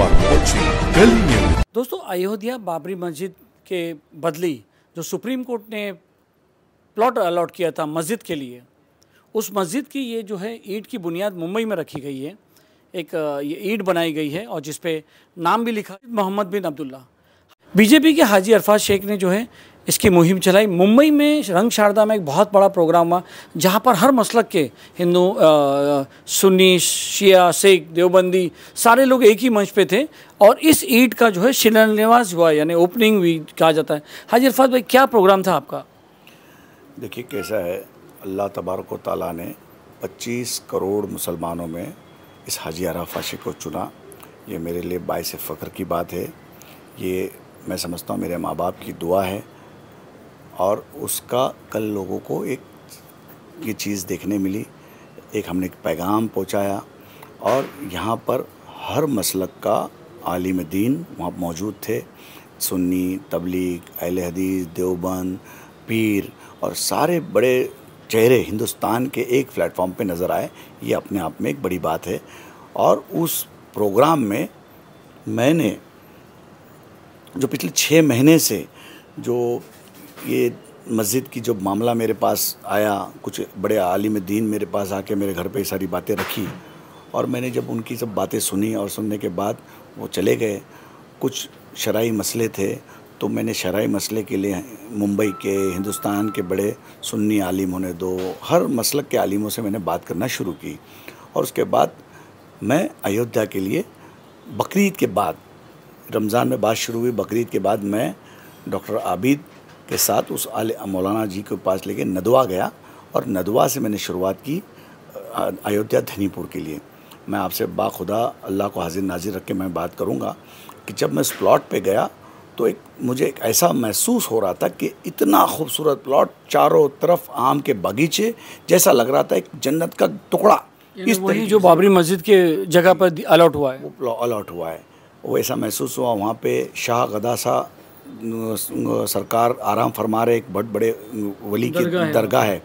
Are watching दोस्तों अयोध्या बाबरी मस्जिद के बदली जो सुप्रीम कोर्ट ने प्लॉट अलॉट किया था मस्जिद के लिए उस मस्जिद की ये जो है ईट की बुनियाद मुंबई में रखी गई है एक ये ईट बनाई गई है और जिसपे नाम भी लिखा मोहम्मद बिन अब्दुल्ला बीजेपी के हाजी अरफाज शेख ने जो है इसकी मुहिम चलाई मुंबई में रंग शारदा में एक बहुत बड़ा प्रोग्राम हुआ जहाँ पर हर मसलक के हिंदू सुन्नी शिया सिख देवबंदी सारे लोग एक ही मंच पे थे और इस ईद का जो है शिलान्यास हुआ यानी ओपनिंग भी कहा जाता है हाजी अरफात भाई क्या प्रोग्राम था आपका देखिए कैसा है अल्लाह तबारक ताली ने पच्चीस करोड़ मुसलमानों में इस हाजी अराफाशी को चुना ये मेरे लिए बायस फ़ख्र की बात है ये मैं समझता हूँ मेरे माँ बाप की दुआ है और उसका कल लोगों को एक ये चीज़ देखने मिली एक हमने एक पैगाम पहुंचाया और यहाँ पर हर मसलक का आलिम दीन वहाँ मौजूद थे सुन्नी तबलीग अहल हदीस देवबंद पीर और सारे बड़े चेहरे हिंदुस्तान के एक प्लेटफॉर्म पे नज़र आए ये अपने आप में एक बड़ी बात है और उस प्रोग्राम में मैंने जो पिछले छः महीने से जो ये मस्जिद की जब मामला मेरे पास आया कुछ बड़े आलिम दीन मेरे पास आके मेरे घर पे ये सारी बातें रखी और मैंने जब उनकी सब बातें सुनी और सुनने के बाद वो चले गए कुछ शराइ मसले थे तो मैंने शराइ मसले के लिए मुंबई के हिंदुस्तान के बड़े सुन्नी आलिम होने दो हर मसलक के आलिमों से मैंने बात करना शुरू की और उसके बाद मैं अयोध्या के लिए बकरीद के बाद रमज़ान में बात शुरू हुई बकरीद के बाद मैं डॉक्टर आबिद के साथ उस आल मौलाना जी के पास लेके नदवा गया और नदवा से मैंने शुरुआत की अयोध्या धनीपुर के लिए मैं आपसे बाखुदा अल्लाह को हाजिर नाजिर रख के मैं बात करूँगा कि जब मैं उस प्लॉट पर गया तो एक मुझे एक ऐसा महसूस हो रहा था कि इतना खूबसूरत प्लॉट चारों तरफ आम के बगीचे जैसा लग रहा था एक जन्नत का टुकड़ा इस वही जो बाबरी मस्जिद के जगह पर अलॉट हुआ है वो अलॉट हुआ है वो ऐसा महसूस हुआ वहाँ पे शाह गदा सरकार आराम फरमा रहे एक बहुत बड़ बड़े वली की दरगाह है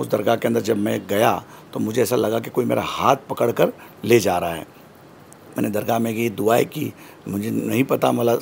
उस दरगाह के अंदर जब मैं गया तो मुझे ऐसा लगा कि कोई मेरा हाथ पकड़ कर ले जा रहा है मैंने दरगाह में गई दुआएं की मुझे नहीं पता मतलब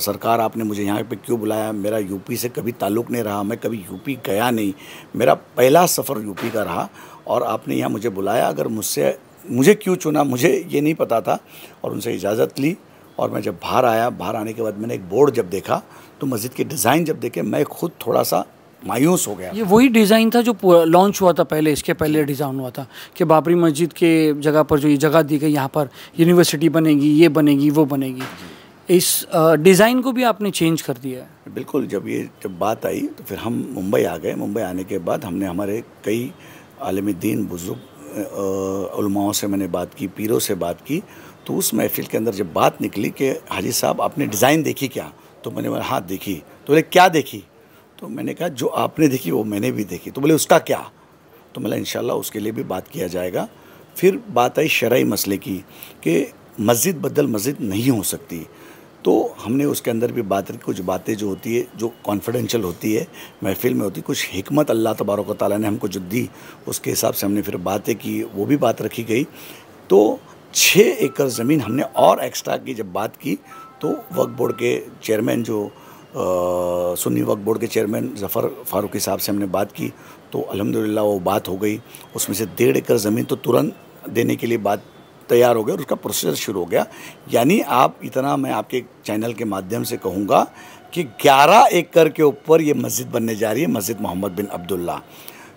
सरकार आपने मुझे यहाँ पे क्यों बुलाया मेरा यूपी से कभी ताल्लुक़ नहीं रहा मैं कभी यूपी गया नहीं मेरा पहला सफ़र यूपी का रहा और आपने यहाँ मुझे बुलाया अगर मुझसे मुझे क्यों चुना मुझे ये नहीं पता था और उनसे इजाज़त ली और मैं जब बाहर आया बाहर आने के बाद मैंने एक बोर्ड जब देखा तो मस्जिद के डिज़ाइन जब देखे मैं खुद थोड़ा सा मायूस हो गया ये वही डिज़ाइन था जो लॉन्च हुआ था पहले इसके पहले डिज़ाइन हुआ था कि बाबरी मस्जिद के जगह पर जो ये जगह दी गई यहाँ पर यूनिवर्सिटी बनेगी ये बनेगी वो बनेगी इस डिज़ाइन को भी आपने चेंज कर दिया है बिल्कुल जब ये जब बात आई तो फिर हम मुंबई आ गए मुंबई आने के बाद हमने हमारे कई आलम दीन बुज़ुर्ग उलमाओं से मैंने बात की पीरों से बात की तो उस महफिल के अंदर जब बात निकली कि हाजी साहब आपने डिज़ाइन देखी क्या तो मैंने बोला हाँ देखी तो बोले क्या देखी तो मैंने कहा जो आपने देखी वो मैंने भी देखी तो बोले उसका क्या तो मैं इन उसके लिए भी बात किया जाएगा फिर बात आई शरा मसले की कि मस्जिद बदल मस्जिद नहीं हो सकती तो हमने उसके अंदर भी बात कुछ बातें जो होती है जो कॉन्फिडेंशियल होती है महफिल में होती कुछ हमत अल्लाह तबारक ताली ने हमको जो दी उसके हिसाब से हमने फिर बातें की वो भी बात रखी गई तो छः एकड़ ज़मीन हमने और एक्स्ट्रा की जब बात की तो वक्फ बोर्ड के चेयरमैन जो सुन्नी वक्फ बोर्ड के चेयरमैन ज़फ़र फारूकी साहब से हमने बात की तो अलहमदिल्ला वो बात हो गई उसमें से डेढ़ एकड़ ज़मीन तो तुरंत देने के लिए बात तैयार हो गया और उसका प्रोसीजर शुरू हो गया यानी आप इतना मैं आपके चैनल के माध्यम से कहूँगा कि 11 एकड़ के ऊपर ये मस्जिद बनने जा रही है मस्जिद मोहम्मद बिन अब्दुल्ला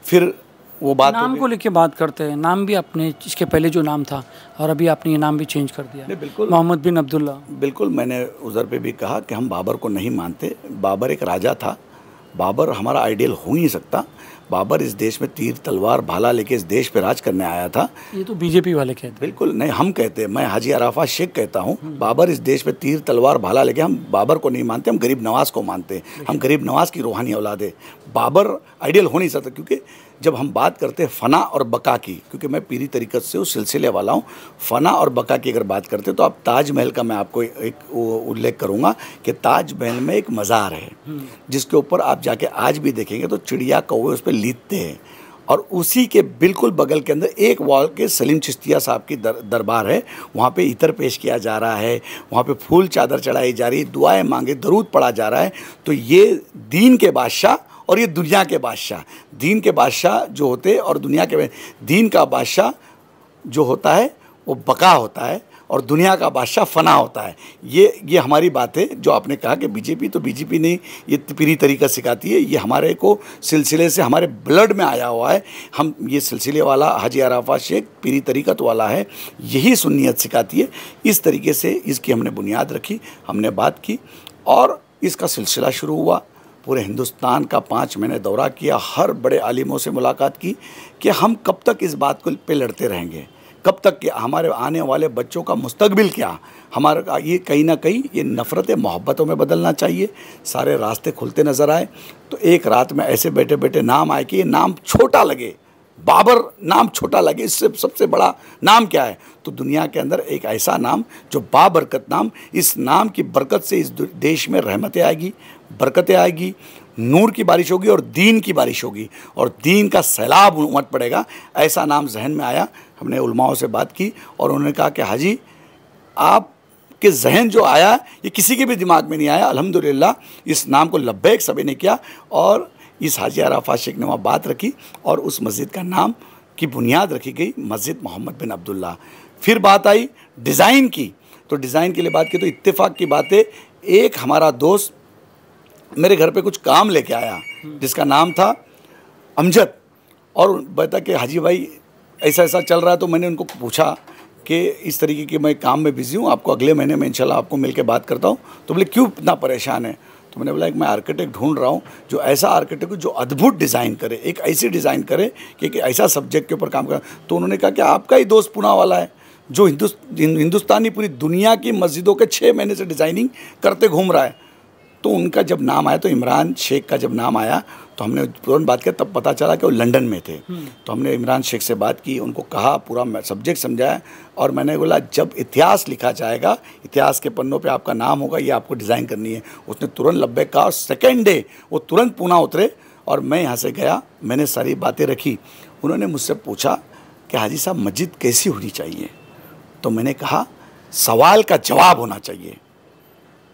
फिर वो बात नाम को लेके बात करते हैं नाम भी अपने इसके पहले जो नाम था और अभी आपने ये नाम भी चेंज कर दिया बिल्कुल मोहम्मद बिन अब्दुल्ला बिल्कुल मैंने उधर पे भी कहा कि हम बाबर को नहीं मानते बाबर एक राजा था बाबर हमारा आइडियल हो ही सकता बाबर इस देश में तीर तलवार भाला लेके इस देश पे राज करने आया था ये तो बीजेपी वाले कहते बिल्कुल नहीं हम कहते मैं हाजी अराफा शेख कहता हूँ हम्म। बाबर इस देश में तीर तलवार भाला लेके हम बाबर को नहीं मानते हम गरीब नवाज को मानते हैं हम गरीब नवाज की रूहानी औलाद है बाबर आइडियल हो नहीं सकता क्योंकि जब हम बात करते हैं फ़ना और बका की क्योंकि मैं पीरी तरीक़त से उस सिलसिले वाला हूँ फ़ना और बका की अगर बात करते हैं तो आप ताजमहल का मैं आपको एक उल्लेख करूँगा कि ताजमहल में एक मज़ार है हम्म। जिसके ऊपर आप जाके आज भी देखेंगे तो चिड़िया कौए उस पर लीदते हैं और उसी के बिल्कुल बगल के अंदर एक वॉल के सलीम चिश्तिया साहब की दर, दरबार है वहाँ पे इतर पेश किया जा रहा है वहाँ पे फूल चादर चढ़ाई जा रही है दुआएं मांगे दरूद पढ़ा जा रहा है तो ये दीन के बादशाह और ये दुनिया के बादशाह दीन के बादशाह जो होते और दुनिया के दीन का बादशाह जो होता है वो बका होता है और दुनिया का बादशाह फना होता है ये ये हमारी बात है जो आपने कहा कि बीजेपी तो बीजेपी नहीं ये पीरी तरीका सिखाती है ये हमारे को सिलसिले से हमारे ब्लड में आया हुआ है हम ये सिलसिले वाला हाजी अराफा शेख पीरी तरीकत तो वाला है यही सुनीत सिखाती है इस तरीके से इसकी हमने बुनियाद रखी हमने बात की और इसका सिलसिला शुरू हुआ पूरे हिंदुस्तान का पाँच महीने दौरा किया हर बड़े आलिमों से मुलाकात की कि हम कब तक इस बात को पे लड़ते रहेंगे कब तक कि हमारे आने वाले बच्चों का मुस्तबिल क्या हमारा ये कहीं ना कहीं ये नफरत मोहब्बतों में बदलना चाहिए सारे रास्ते खुलते नज़र आए तो एक रात में ऐसे बैठे बैठे नाम आए कि ये नाम छोटा लगे बाबर नाम छोटा लगे इससे सबसे बड़ा नाम क्या है तो दुनिया के अंदर एक ऐसा नाम जो बाबरकत नाम इस नाम की बरकत से इस देश में रहमतें आएगी बरकतें आएगी नूर की बारिश होगी और दीन की बारिश होगी और दीन का सैलाब उमट पड़ेगा ऐसा नाम जहन में आया हमने उलमाओं से बात की और उन्होंने कहा कि हाजी आप के जहन जो आया ये किसी के भी दिमाग में नहीं आया अल्हम्दुलिल्लाह इस नाम को लब्बैक सभी ने किया और इस हाजी अराफा शेख ने वहाँ बात रखी और उस मस्जिद का नाम की बुनियाद रखी गई मस्जिद मोहम्मद बिन अब्दुल्ला फिर बात आई डिज़ाइन की तो डिज़ाइन के लिए बात की तो इत्तेफाक की बात है एक हमारा दोस्त मेरे घर पे कुछ काम लेके आया जिसका नाम था अमजद और बता कि हाजी भाई ऐसा ऐसा चल रहा है तो मैंने उनको पूछा कि इस तरीके के मैं काम में बिज़ी हूँ आपको अगले महीने में इंशाल्लाह आपको मिल के बात करता हूँ तो बोले क्यों इतना परेशान है तो मैंने बोला एक मैं आर्किटेक्ट ढूंढ रहा हूँ जो ऐसा आर्किटेक्ट जो अद्भुत डिज़ाइन करे एक ऐसी डिज़ाइन करे कि एक ऐसा सब्जेक्ट के ऊपर काम करें तो उन्होंने कहा कि आपका ही दोस्त पुणे वाला है जो हिंदुस्तानी पूरी दुनिया की मस्जिदों के छः महीने से डिज़ाइनिंग करते घूम रहा है तो उनका जब नाम आया तो इमरान शेख का जब नाम आया तो हमने तुरंत बात किया तब पता चला कि वो लंदन में थे हम्म। तो हमने इमरान शेख से बात की उनको कहा पूरा सब्जेक्ट समझाया और मैंने बोला जब इतिहास लिखा जाएगा इतिहास के पन्नों पे आपका नाम होगा ये आपको डिज़ाइन करनी है उसने तुरंत लब्बे कहा और सेकेंड डे वो तुरंत पूना उतरे और मैं यहाँ से गया मैंने सारी बातें रखी उन्होंने मुझसे पूछा कि हाजी साहब मस्जिद कैसी होनी चाहिए तो मैंने कहा सवाल का जवाब होना चाहिए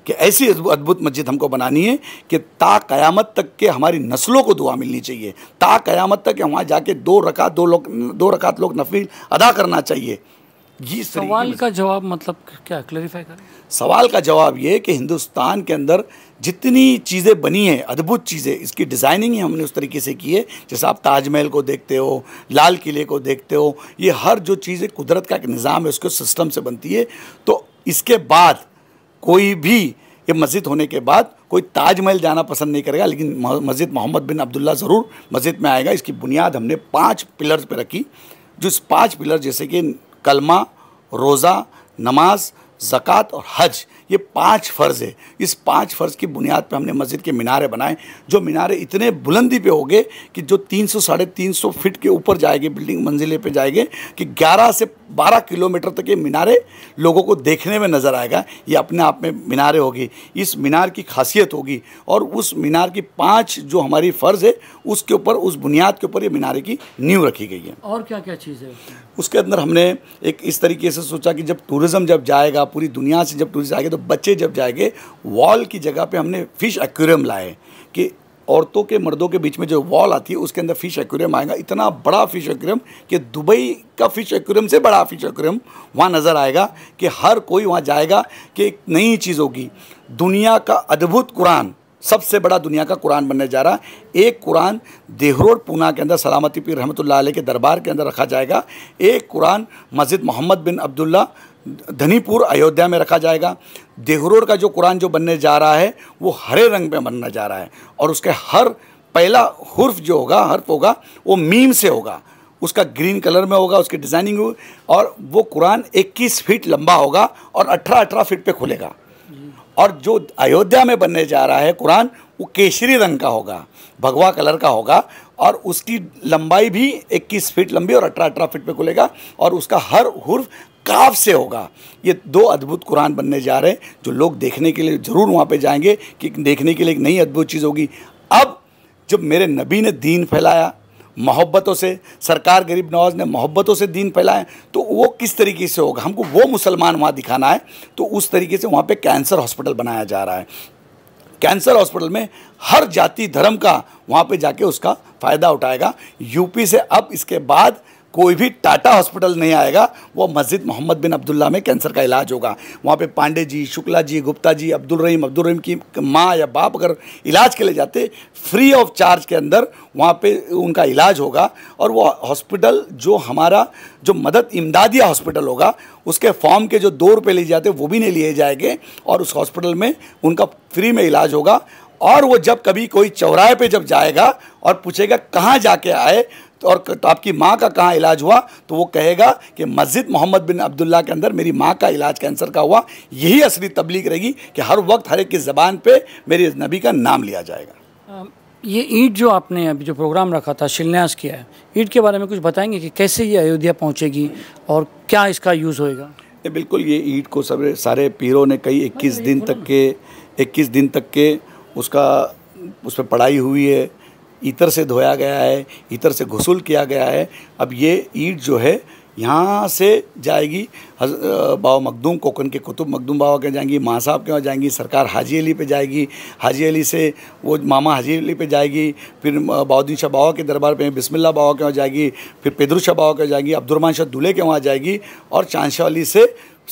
कि ऐसी अद्भुत मस्जिद हमको बनानी है कि ता क़यामत तक के हमारी नस्लों को दुआ मिलनी चाहिए ता क़यामत तक वहाँ जाके दो रकात दो लोग दो रकात लोग नफील अदा करना चाहिए ये सवाल का जवाब मतलब क्या क्लैरिफाई करें सवाल का जवाब ये कि हिंदुस्तान के अंदर जितनी चीज़ें बनी हैं अद्भुत चीज़ें इसकी डिज़ाइनिंग ही हमने उस तरीके से की है जैसे आप ताजमहल को देखते हो लाल किले को देखते हो ये हर जो चीज़ें कुदरत का एक निज़ाम है उसके सिस्टम से बनती है तो इसके बाद कोई भी ये मस्जिद होने के बाद कोई ताजमहल जाना पसंद नहीं करेगा लेकिन मस्जिद मोहम्मद बिन अब्दुल्ला ज़रूर मस्जिद में आएगा इसकी बुनियाद हमने पाँच पिलर्स पर रखी जो इस पाँच पिलर जैसे कि कलमा रोज़ा नमाज ज़क़़त और हज ये पांच फ़र्ज़ है इस पांच फ़र्ज़ की बुनियाद पे हमने मस्जिद के मीनारे बनाए जो मीनारे इतने बुलंदी पे होंगे कि जो तीन सौ साढ़े तीन सौ फिट के ऊपर जाएंगे बिल्डिंग मंजिले पे जाएंगे कि ग्यारह से बारह किलोमीटर तक ये मीनारे लोगों को देखने में नज़र आएगा ये अपने आप में मीनारे होगी इस मीनार की खासियत होगी और उस मीनार की पाँच जो हमारी फ़र्ज़ है उसके ऊपर उस बुनियाद के ऊपर ये मीनारे की नींव रखी गई है और क्या क्या चीज़ है उसके अंदर हमने एक इस तरीके से सोचा कि जब टूरिज़्म जब जाएगा पूरी दुनिया से जब टूरिस्ट आएगा तो तो बच्चे जब जाएंगे वॉल की जगह पे हमने फिश एक्वेरियम लाए कि औरतों के मर्दों के बीच में जो वॉल आती है उसके अंदर फिश एक्वेरियम आएगा इतना बड़ा फिश एक्वेरियम कि दुबई का फिश एक्वेरियम से बड़ा फिश एक्वेरियम वहाँ नज़र आएगा कि हर कोई वहाँ जाएगा कि एक नई चीज़ होगी दुनिया का अद्भुत कुरान सबसे बड़ा दुनिया का कुरान बनने जा रहा है एक कुरान देहरोड पूना के अंदर सलामती पीर रहमत के दरबार के अंदर रखा जाएगा एक कुरान मस्जिद मोहम्मद बिन अब्दुल्ला धनीपुर अयोध्या में रखा जाएगा देहरोर का जो कुरान जो बनने जा रहा है वो हरे रंग में बनना जा रहा है और उसके हर पहला हर्फ जो होगा हर्फ होगा वो मीम से होगा उसका ग्रीन कलर में होगा उसकी डिज़ाइनिंग होगी और वो कुरान 21 फीट लंबा होगा और 18-18 फीट पे खुलेगा और जो अयोध्या में बनने जा रहा है कुरान वो केसरी रंग का होगा भगवा कलर का होगा और उसकी लंबाई भी 21 फीट लंबी और 18 18 फीट पे खुलेगा और उसका हर हर्फ काव से होगा ये दो अद्भुत कुरान बनने जा रहे हैं जो लोग देखने के लिए ज़रूर वहाँ पे जाएंगे कि देखने के लिए एक नई अद्भुत चीज़ होगी अब जब मेरे नबी ने दीन फैलाया मोहब्बतों से सरकार गरीब नवाज ने मोहब्बतों से दीन फैलाए तो वो किस तरीके से होगा हमको वो मुसलमान वहाँ दिखाना है तो उस तरीके से वहाँ पर कैंसर हॉस्पिटल बनाया जा रहा है कैंसर हॉस्पिटल में हर जाति धर्म का वहाँ पे जाके उसका फ़ायदा उठाएगा यूपी से अब इसके बाद कोई भी टाटा हॉस्पिटल नहीं आएगा वो मस्जिद मोहम्मद बिन अब्दुल्ला में कैंसर का इलाज होगा वहाँ पे पांडे जी शुक्ला जी गुप्ता जी अब्दुल रहीम अब्दुल रहीम की माँ या बाप अगर इलाज के लिए जाते फ्री ऑफ चार्ज के अंदर वहाँ पे उनका इलाज होगा और वो हॉस्पिटल जो हमारा जो मदद इमदादिया हॉस्पिटल होगा उसके फॉर्म के जो दो रुपये लिए जाते वो भी नहीं लिए जाएंगे और उस हॉस्पिटल में उनका फ्री में इलाज होगा और वो जब कभी कोई चौराहे पे जब जाएगा और पूछेगा कहाँ जाके आए और तो आपकी माँ का कहाँ इलाज हुआ तो वो कहेगा कि मस्जिद मोहम्मद बिन अब्दुल्ला के अंदर मेरी माँ का इलाज कैंसर का हुआ यही असली तबलीग रहेगी कि हर वक्त हर एक की ज़बान पे मेरे नबी का नाम लिया जाएगा ये ईद जो आपने अभी जो प्रोग्राम रखा था शिलान्यास किया है ईद के बारे में कुछ बताएंगे कि कैसे ये अयोध्या पहुँचेगी और क्या इसका यूज़ होएगा बिल्कुल ये ईद को सब सारे पीरों ने कई इक्कीस दिन तक के इक्कीस दिन तक के उसका उस पर पढ़ाई हुई है इतर से धोया गया है इतर से घसुल किया गया है अब ये ईट जो है यहाँ से जाएगी बाबा मखदूम कोकन के कुतुब मखदूम बाबा के जाएंगी माँ साहब के वहाँ जाएंगी सरकार हाजी अली पे जाएगी हाजी अली से वो मामा हाजी अली पे जाएगी फिर बाउद्दीन शाह बाबा के दरबार पे बिस्मिल्लाह बाबा के वहाँ जाएगी फिर पेदरू शाह बाबा के जाएगी अब्दुलरमान शाह दूल्हे के वहाँ जाएगी और चांदशाह अली से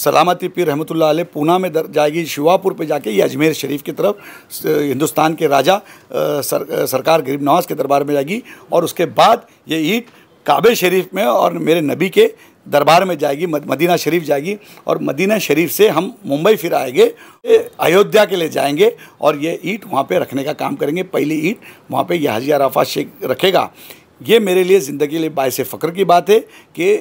सलामती पीर रहमत आल पूना में दर जाएगी शिवापुर पे जाके ये अजमेर शरीफ की तरफ हिंदुस्तान के राजा सर, सरकार गरीब नवाज के दरबार में जाएगी और उसके बाद ये ईट काबे शरीफ में और मेरे नबी के दरबार में जाएगी मदीना शरीफ जाएगी और मदीना शरीफ से हम मुंबई फिर आएंगे अयोध्या के लिए जाएंगे और ये ईट वहाँ पे रखने का काम करेंगे पहली ईट वहाँ पे यह हाजी अराफा शेख रखेगा ये मेरे लिए ज़िंदगी लिए बायस फ़ख्र की बात है कि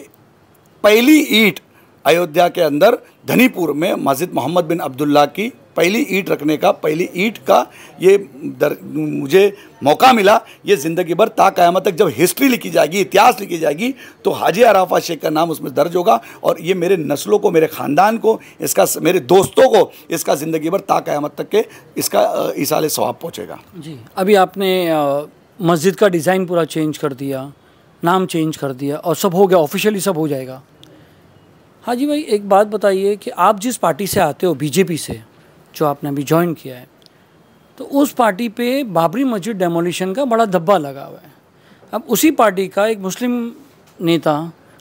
पहली ईट अयोध्या के अंदर धनीपुर में मस्जिद मोहम्मद बिन अब्दुल्ला की पहली ईट रखने का पहली ईट का ये दर, मुझे मौका मिला ये ज़िंदगी भर कयामत तक जब हिस्ट्री लिखी जाएगी इतिहास लिखी जाएगी तो हाजी अराफा शेख का नाम उसमें दर्ज होगा और ये मेरे नस्लों को मेरे ख़ानदान को इसका मेरे दोस्तों को इसका ज़िंदगी भर कयामत तक के इसका इसाले स्वाब पहुँचेगा जी अभी आपने मस्जिद का डिज़ाइन पूरा चेंज कर दिया नाम चेंज कर दिया और सब हो गया ऑफिशियली सब हो जाएगा हाँ जी भाई एक बात बताइए कि आप जिस पार्टी से आते हो बीजेपी से जो आपने अभी ज्वाइन किया है तो उस पार्टी पे बाबरी मस्जिद डेमोलिशन का बड़ा धब्बा लगा हुआ है अब उसी पार्टी का एक मुस्लिम नेता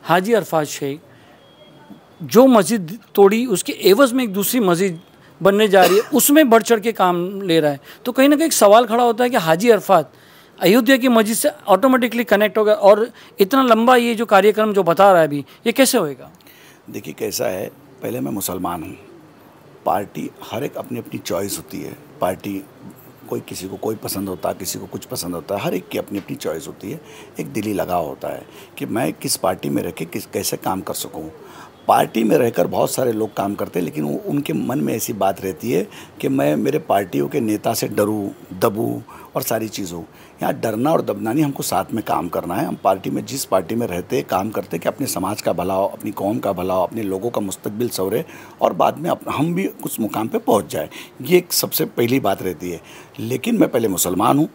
हाजी अरफाज शेख जो मस्जिद तोड़ी उसके एवज़ में एक दूसरी मस्जिद बनने जा रही है उसमें बढ़ चढ़ के काम ले रहा है तो कहीं ना कहीं एक सवाल खड़ा होता है कि हाजी अरफात अयोध्या की मस्जिद से ऑटोमेटिकली कनेक्ट होगा और इतना लंबा ये जो कार्यक्रम जो बता रहा है अभी ये कैसे होएगा देखिए कैसा है पहले मैं मुसलमान हूँ पार्टी हर एक अपनी अपनी चॉइस होती है पार्टी कोई किसी को कोई पसंद होता किसी को कुछ पसंद होता है हर एक की अपनी अपनी चॉइस होती है एक दिली लगाव होता है कि मैं किस पार्टी में रह के किस कैसे काम कर सकूँ पार्टी में रहकर बहुत सारे लोग काम करते हैं लेकिन उनके मन में ऐसी बात रहती है कि मैं मेरे पार्टियों के नेता से डरूँ दबूँ और सारी चीज़ों यहाँ डरना और दबना नहीं हमको साथ में काम करना है हम पार्टी में जिस पार्टी में रहते काम करते कि अपने समाज का भला हो अपनी कौम का भला हो अपने लोगों का मुस्तबिल सवरे और बाद में हम भी उस मुकाम पर पहुँच जाए ये एक सबसे पहली बात रहती है लेकिन मैं पहले मुसलमान हूँ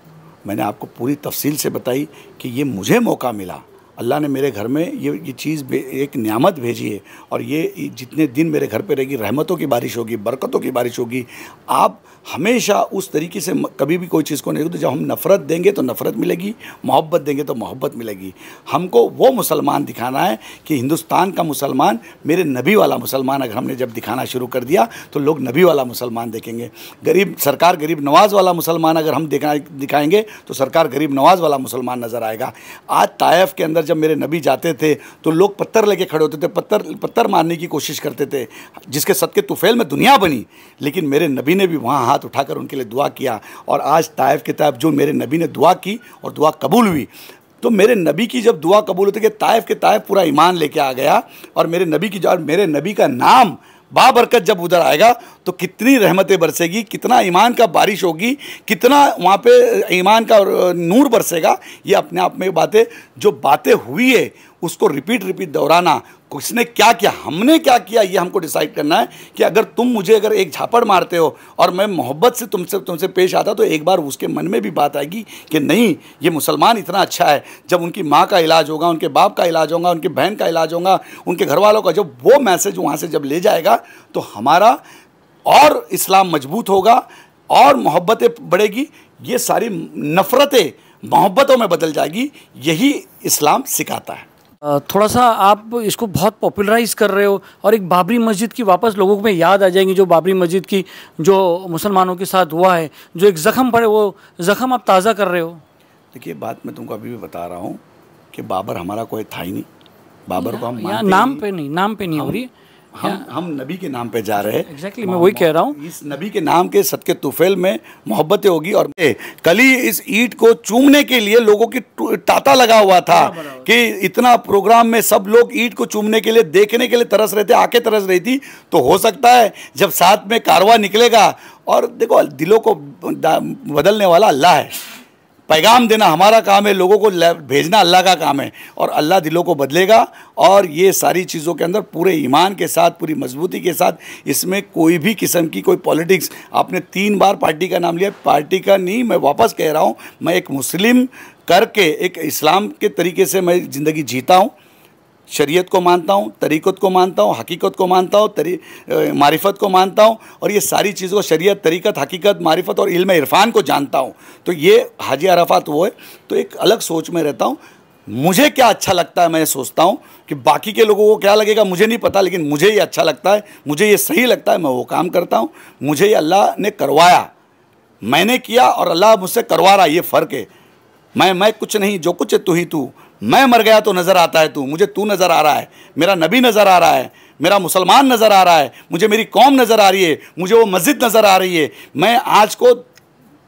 मैंने आपको पूरी तफसील से बताई कि ये मुझे मौका मिला अल्लाह ने मेरे घर में ये ये चीज़ एक नियामत भेजी है और ये जितने दिन मेरे घर पे रहेगी रहमतों की बारिश होगी बरकतों की बारिश होगी आप हमेशा उस तरीके से कभी भी कोई चीज़ को नहीं तो जब हम नफ़रत देंगे तो नफ़रत मिलेगी मोहब्बत देंगे तो मोहब्बत मिलेगी हमको वो मुसलमान दिखाना है कि हिंदुस्तान का मुसलमान मेरे नबी वाला मुसलमान अगर हमने जब दिखाना शुरू कर दिया तो लोग नबी वाला मुसलमान देखेंगे गरीब सरकार गरीब नवाज़ वाला मुसलमान अगर हम दिखाएंगे तो सरकार गरीब नवाज़ वाला मुसलमान नज़र आएगा आज तायफ के अंदर जब मेरे नबी जाते थे तो लोग पत्थर लेके खड़े होते थे पत्थर पत्थर मारने की कोशिश करते थे जिसके सदके तुफेल में दुनिया बनी लेकिन मेरे नबी ने भी वहाँ हाथ उठाकर उनके लिए दुआ किया और आज ताइफ के ताइफ जो मेरे नबी ने दुआ की और दुआ कबूल हुई तो मेरे नबी की जब दुआ कबूल होती कि ताइफ के ताइफ पूरा ईमान लेके आ गया और मेरे नबी की जो मेरे नबी का नाम बाबरकत जब उधर आएगा तो कितनी रहमतें बरसेगी कितना ईमान का बारिश होगी कितना वहाँ पे ईमान का नूर बरसेगा ये अपने आप में बातें जो बातें हुई है उसको रिपीट रिपीट दोहराना किसने क्या किया हमने क्या किया ये हमको डिसाइड करना है कि अगर तुम मुझे अगर एक झापड़ मारते हो और मैं मोहब्बत से तुमसे तुमसे पेश आता तो एक बार उसके मन में भी बात आएगी कि नहीं ये मुसलमान इतना अच्छा है जब उनकी माँ का इलाज होगा उनके बाप का इलाज होगा उनकी बहन का इलाज होगा उनके घर वालों का जब वो मैसेज वहाँ से जब ले जाएगा तो हमारा और इस्लाम मजबूत होगा और मोहब्बतें बढ़ेगी ये सारी नफ़रतें मोहब्बतों में बदल जाएगी यही इस्लाम सिखाता है थोड़ा सा आप इसको बहुत पॉपुलराइज कर रहे हो और एक बाबरी मस्जिद की वापस लोगों में याद आ जाएगी जो बाबरी मस्जिद की जो मुसलमानों के साथ हुआ है जो एक ज़ख़म पड़े वो ज़ख़म आप ताज़ा कर रहे हो देखिए बात मैं तुमको अभी भी बता रहा हूँ कि बाबर हमारा कोई था ही नहीं बाबर को हम नाम पे नहीं नाम पे नहीं हो रही हम हम नबी के नाम पे जा रहे हैं exactly, मैं वही कह रहा हूँ इस नबी के नाम के सदके तुफेल में मोहब्बत होगी और कल ही इस ईट को चूमने के लिए लोगों की टाटा लगा हुआ था कि इतना प्रोग्राम में सब लोग ईट को चूमने के लिए देखने के लिए तरस रहे थे आके तरस रही थी तो हो सकता है जब साथ में कारवा निकलेगा और देखो दिलों को बदलने वाला अल्लाह है पैगाम देना हमारा काम है लोगों को भेजना अल्लाह का काम है और अल्लाह दिलों को बदलेगा और ये सारी चीज़ों के अंदर पूरे ईमान के साथ पूरी मजबूती के साथ इसमें कोई भी किस्म की कोई पॉलिटिक्स आपने तीन बार पार्टी का नाम लिया पार्टी का नहीं मैं वापस कह रहा हूँ मैं एक मुस्लिम करके एक इस्लाम के तरीके से मैं ज़िंदगी जीता हूँ शरीयत को मानता हूँ तरीक़त को मानता हूँ हकीकत को मानता हूँ तरी मारिफत को मानता हूँ और ये सारी चीज़ों को शरीयत तरीक़त हकीकत मारिफत और इल्म इरफान को जानता हूँ तो ये हाजी अराफात वो है तो एक अलग सोच में रहता हूँ मुझे क्या अच्छा लगता है मैं सोचता हूँ कि बाकी के लोगों को क्या लगेगा मुझे नहीं पता लेकिन मुझे ये अच्छा लगता है मुझे ये सही लगता है मैं वो काम करता हूँ मुझे ये अल्लाह ने करवाया मैंने किया और अल्लाह मुझसे करवा रहा ये फ़र्क है मैं मैं कुछ नहीं जो कुछ है तू ही तू मैं मर गया तो नज़र आता है तू मुझे तू नज़र आ रहा है मेरा नबी नज़र आ रहा है मेरा मुसलमान नज़र आ रहा है मुझे मेरी कौम नज़र आ रही है मुझे वो मस्जिद नज़र आ रही है मैं आज को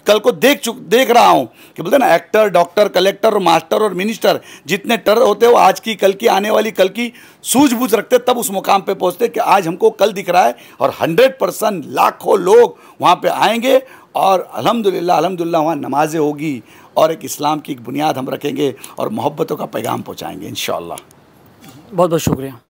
कल को देख चुक देख रहा हूँ कि बोलते ना एक्टर डॉक्टर कलेक्टर और मास्टर और मिनिस्टर जितने टर होते हो आज की कल की आने वाली कल की सूझबूझ रखते तब उस मुकाम पे पहुँचते कि आज हमको कल दिख रहा है और हंड्रेड परसेंट लाखों लोग वहाँ पे आएंगे और अलहमदिल्ला अलहमदिल्ला वहाँ नमाज़ें होगी और एक इस्लाम की एक बुनियाद हम रखेंगे और मोहब्बतों का पैगाम पहुँचाएँगे इन बहुत बहुत शुक्रिया